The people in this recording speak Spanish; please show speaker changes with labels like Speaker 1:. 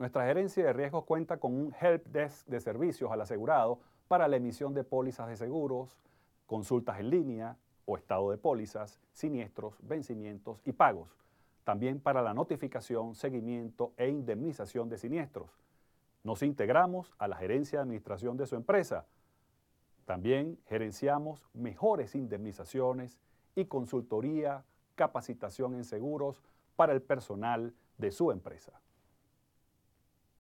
Speaker 1: Nuestra gerencia de riesgos cuenta con un help desk de servicios al asegurado para la emisión de pólizas de seguros, consultas en línea o estado de pólizas, siniestros, vencimientos y pagos. También para la notificación, seguimiento e indemnización de siniestros. Nos integramos a la gerencia de administración de su empresa. También gerenciamos mejores indemnizaciones y consultoría, capacitación en seguros para el personal de su empresa.